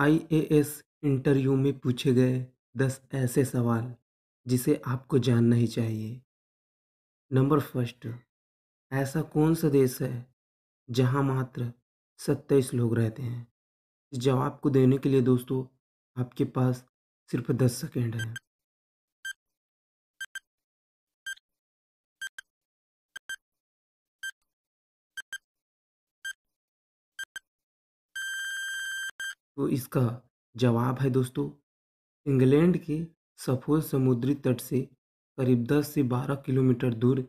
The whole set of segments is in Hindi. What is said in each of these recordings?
आईएएस इंटरव्यू में पूछे गए दस ऐसे सवाल जिसे आपको जानना ही चाहिए नंबर फर्स्ट ऐसा कौन सा देश है जहां मात्र सत्ताईस लोग रहते हैं इस जवाब को देने के लिए दोस्तों आपके पास सिर्फ दस सेकेंड हैं तो इसका जवाब है दोस्तों इंग्लैंड के सफोल समुद्री तट से करीब 10 से 12 किलोमीटर दूर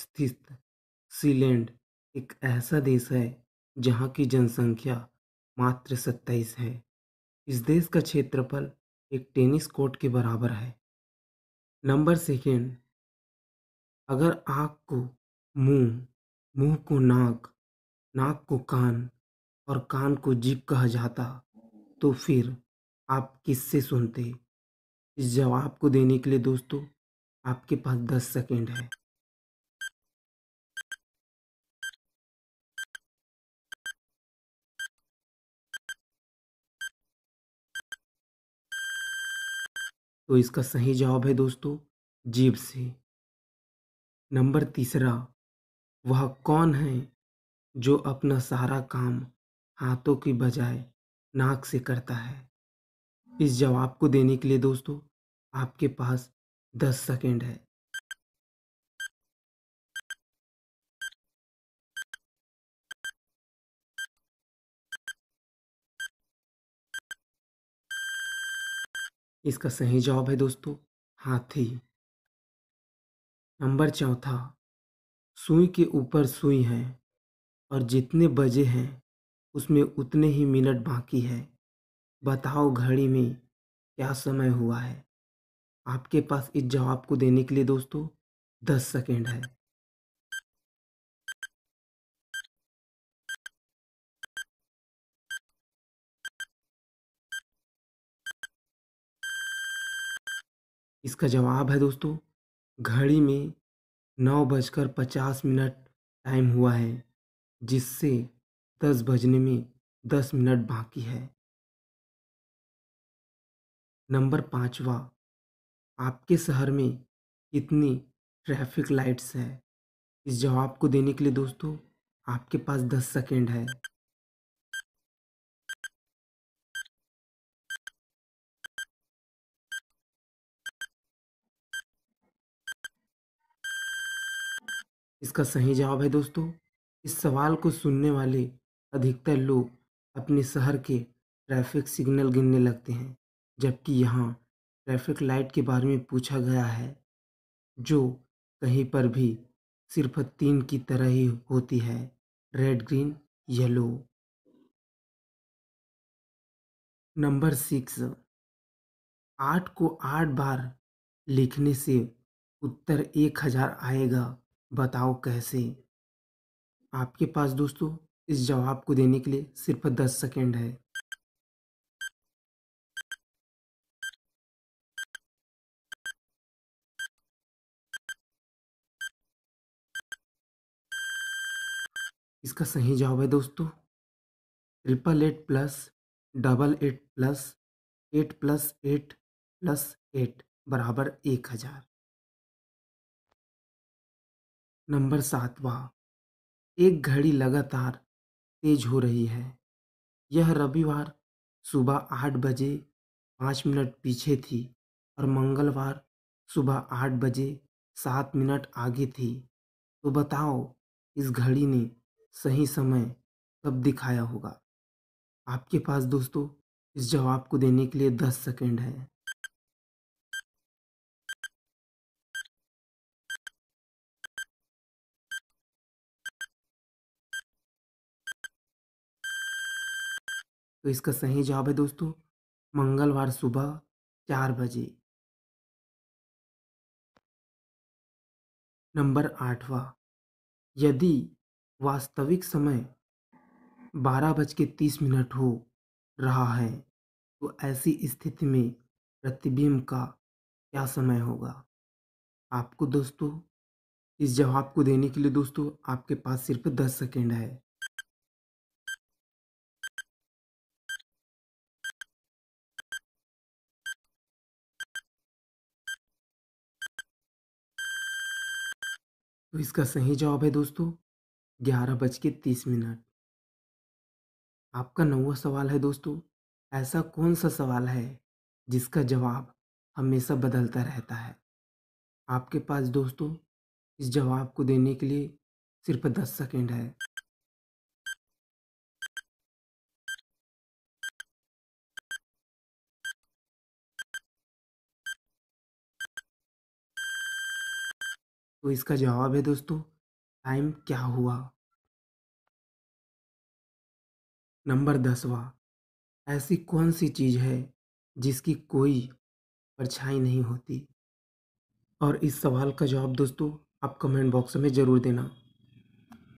स्थित सीलैंड एक ऐसा देश है जहाँ की जनसंख्या मात्र 27 है इस देश का क्षेत्रफल एक टेनिस कोर्ट के बराबर है नंबर सेकेंड अगर आँख को मुंह, मुंह को नाक नाक को कान और कान को जीप कहा जाता तो फिर आप किससे सुनते इस जवाब को देने के लिए दोस्तों आपके पास दस सेकेंड है तो इसका सही जवाब है दोस्तों जीभ से नंबर तीसरा वह कौन है जो अपना सारा काम हाथों की बजाय नाक से करता है इस जवाब को देने के लिए दोस्तों आपके पास दस सेकेंड है इसका सही जवाब है दोस्तों हाथी नंबर चौथा सुई के ऊपर सुई है और जितने बजे हैं उसमें उतने ही मिनट बाकी है बताओ घड़ी में क्या समय हुआ है आपके पास इस जवाब को देने के लिए दोस्तों दस सेकेंड है इसका जवाब है दोस्तों घड़ी में नौ बजकर पचास मिनट टाइम हुआ है जिससे दस बजने में दस मिनट बाकी है नंबर पाँचवा आपके शहर में कितनी ट्रैफिक लाइट्स है इस जवाब को देने के लिए दोस्तों आपके पास दस सेकेंड है इसका सही जवाब है दोस्तों इस सवाल को सुनने वाले अधिकतर लोग अपने शहर के ट्रैफिक सिग्नल गिनने लगते हैं जबकि यहाँ ट्रैफिक लाइट के बारे में पूछा गया है जो कहीं पर भी सिर्फ तीन की तरह ही होती है red green yellow number six आठ को आठ बार लिखने से उत्तर एक हजार आएगा बताओ कैसे आपके पास दोस्तों इस जवाब को देने के लिए सिर्फ दस सेकेंड है इसका सही जवाब है दोस्तों triple eight plus double eight plus eight plus eight plus eight बराबर एक हजार नंबर सातवा एक घड़ी लगातार तेज हो रही है यह रविवार सुबह आठ बजे पाँच मिनट पीछे थी और मंगलवार सुबह आठ बजे सात मिनट आगे थी तो बताओ इस घड़ी ने सही समय कब दिखाया होगा आपके पास दोस्तों इस जवाब को देने के लिए दस सेकंड है तो इसका सही जवाब है दोस्तों मंगलवार सुबह चार बजे नंबर आठवा यदि वास्तविक समय बारह बज के तीस मिनट हो रहा है तो ऐसी स्थिति में प्रतिबिंब का क्या समय होगा आपको दोस्तों इस जवाब को देने के लिए दोस्तों आपके पास सिर्फ दस सेकेंड है तो इसका सही जवाब है दोस्तों ग्यारह बज के तीस मिनट आपका नौवा सवाल है दोस्तों ऐसा कौन सा सवाल है जिसका जवाब हमेशा बदलता रहता है आपके पास दोस्तों इस जवाब को देने के लिए सिर्फ दस सेकेंड है तो इसका जवाब है दोस्तों टाइम क्या हुआ नंबर दसवा ऐसी कौन सी चीज़ है जिसकी कोई परछाई नहीं होती और इस सवाल का जवाब दोस्तों आप कमेंट बॉक्स में ज़रूर देना